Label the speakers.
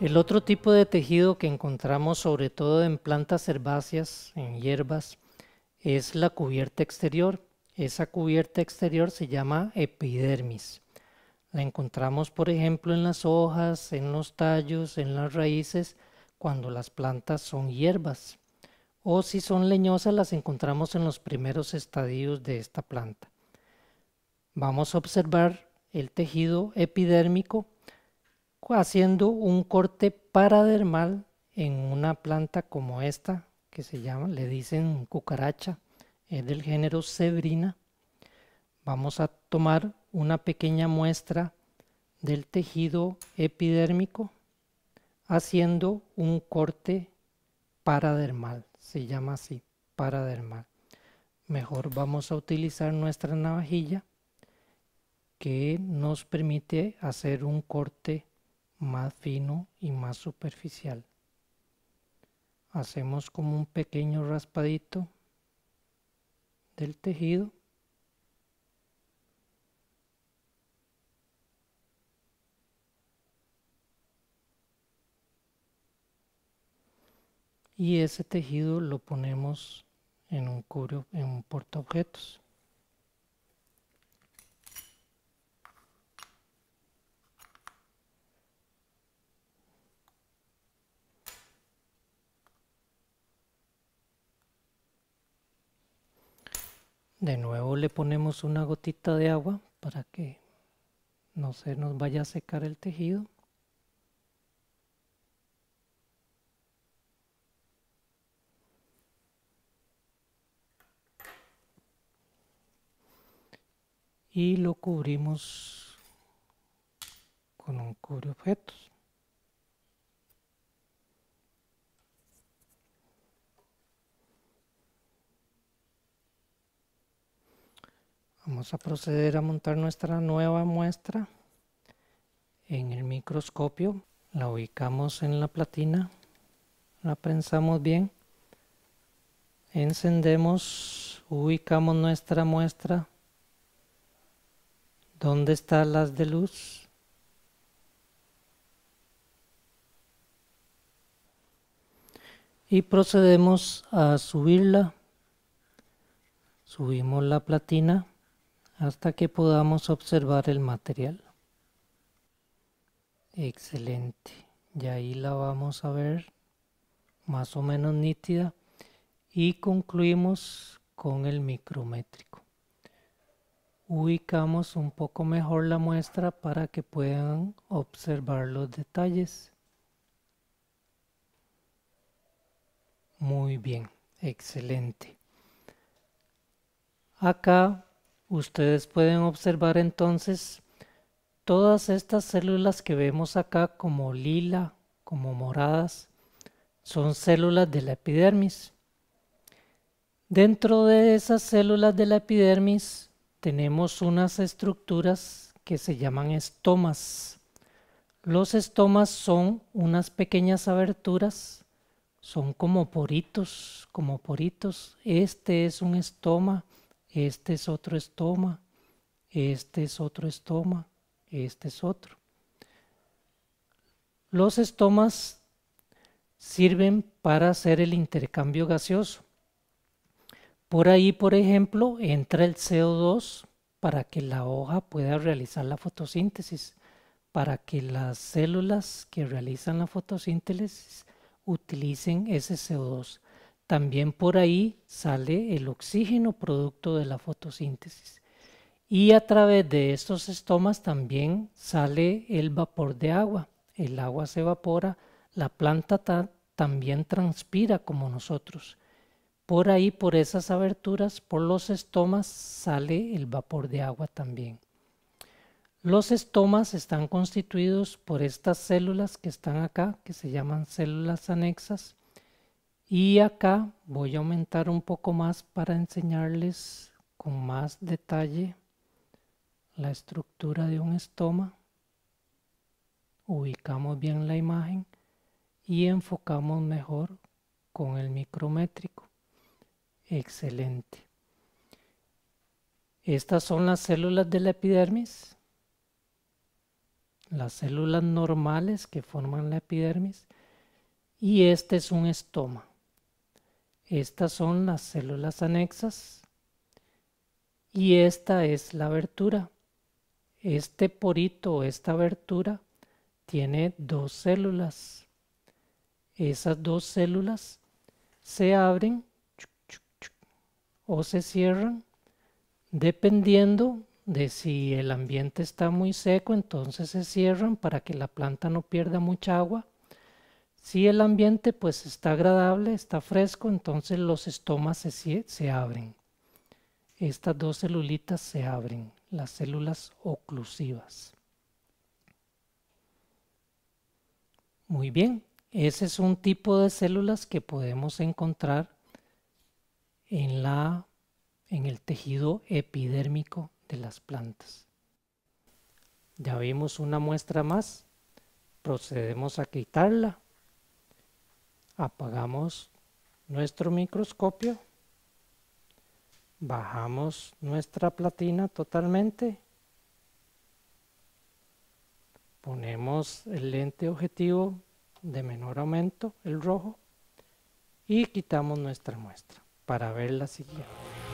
Speaker 1: El otro tipo de tejido que encontramos sobre todo en plantas herbáceas, en hierbas, es la cubierta exterior. Esa cubierta exterior se llama epidermis. La encontramos, por ejemplo, en las hojas, en los tallos, en las raíces, cuando las plantas son hierbas. O si son leñosas, las encontramos en los primeros estadios de esta planta. Vamos a observar el tejido epidérmico haciendo un corte paradermal en una planta como esta, que se llama, le dicen cucaracha, es del género cebrina. Vamos a tomar una pequeña muestra del tejido epidérmico haciendo un corte paradermal, se llama así, paradermal. Mejor vamos a utilizar nuestra navajilla que nos permite hacer un corte más fino y más superficial. Hacemos como un pequeño raspadito del tejido y ese tejido lo ponemos en un cubrio, en un portaobjetos. De nuevo le ponemos una gotita de agua para que no se nos vaya a secar el tejido. Y lo cubrimos con un cubre objetos. Vamos a proceder a montar nuestra nueva muestra en el microscopio. La ubicamos en la platina, la prensamos bien, encendemos, ubicamos nuestra muestra, ¿dónde está las de luz? Y procedemos a subirla, subimos la platina hasta que podamos observar el material. Excelente. Y ahí la vamos a ver más o menos nítida y concluimos con el micrométrico. Ubicamos un poco mejor la muestra para que puedan observar los detalles. Muy bien, excelente. Acá Ustedes pueden observar entonces todas estas células que vemos acá como lila, como moradas, son células de la epidermis. Dentro de esas células de la epidermis tenemos unas estructuras que se llaman estomas. Los estomas son unas pequeñas aberturas, son como poritos, como poritos. Este es un estoma, este es otro estoma, este es otro estoma, este es otro. Los estomas sirven para hacer el intercambio gaseoso. Por ahí, por ejemplo, entra el CO2 para que la hoja pueda realizar la fotosíntesis, para que las células que realizan la fotosíntesis utilicen ese CO2 también por ahí sale el oxígeno producto de la fotosíntesis. Y a través de estos estomas también sale el vapor de agua. El agua se evapora, la planta también transpira como nosotros. Por ahí, por esas aberturas, por los estomas sale el vapor de agua también. Los estomas están constituidos por estas células que están acá, que se llaman células anexas, y acá voy a aumentar un poco más para enseñarles con más detalle la estructura de un estoma. Ubicamos bien la imagen y enfocamos mejor con el micrométrico. Excelente. Estas son las células de la epidermis. Las células normales que forman la epidermis. Y este es un estoma. Estas son las células anexas y esta es la abertura. Este porito, esta abertura, tiene dos células. Esas dos células se abren o se cierran dependiendo de si el ambiente está muy seco, entonces se cierran para que la planta no pierda mucha agua si el ambiente pues está agradable, está fresco, entonces los estomas se, abren. Estas dos celulitas se abren, las células oclusivas. Muy bien, ese es un tipo de células que podemos encontrar en, la, en el tejido epidérmico de las plantas. Ya vimos una muestra más, procedemos a quitarla apagamos nuestro microscopio, bajamos nuestra platina totalmente, ponemos el lente objetivo de menor aumento, el rojo, y quitamos nuestra muestra para ver la siguiente.